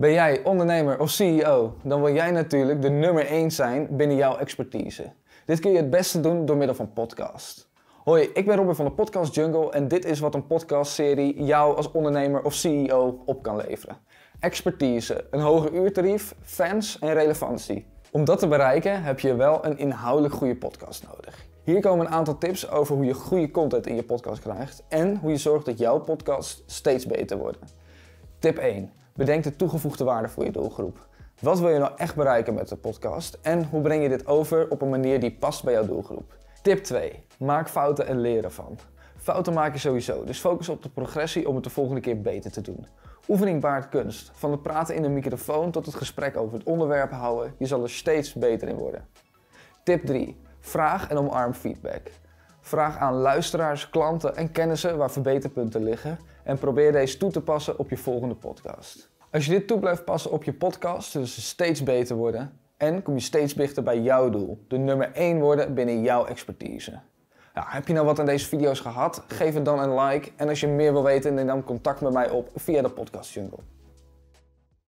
Ben jij ondernemer of CEO, dan wil jij natuurlijk de nummer 1 zijn binnen jouw expertise. Dit kun je het beste doen door middel van podcast. Hoi, ik ben Robin van de Podcast Jungle en dit is wat een podcastserie jou als ondernemer of CEO op kan leveren. Expertise, een hoger uurtarief, fans en relevantie. Om dat te bereiken heb je wel een inhoudelijk goede podcast nodig. Hier komen een aantal tips over hoe je goede content in je podcast krijgt en hoe je zorgt dat jouw podcast steeds beter wordt. Tip 1. Bedenk de toegevoegde waarde voor je doelgroep. Wat wil je nou echt bereiken met de podcast en hoe breng je dit over op een manier die past bij jouw doelgroep? Tip 2. Maak fouten en leren van. Fouten maak je sowieso, dus focus op de progressie om het de volgende keer beter te doen. Oefening baart kunst. Van het praten in een microfoon tot het gesprek over het onderwerp houden, je zal er steeds beter in worden. Tip 3. Vraag en omarm feedback. Vraag aan luisteraars, klanten en kennissen waar verbeterpunten liggen en probeer deze toe te passen op je volgende podcast. Als je dit toe blijft passen op je podcast, zullen ze steeds beter worden en kom je steeds dichter bij jouw doel, de nummer 1 worden binnen jouw expertise. Nou, heb je nou wat aan deze video's gehad? Geef het dan een like en als je meer wil weten, neem dan contact met mij op via de Podcast Jungle.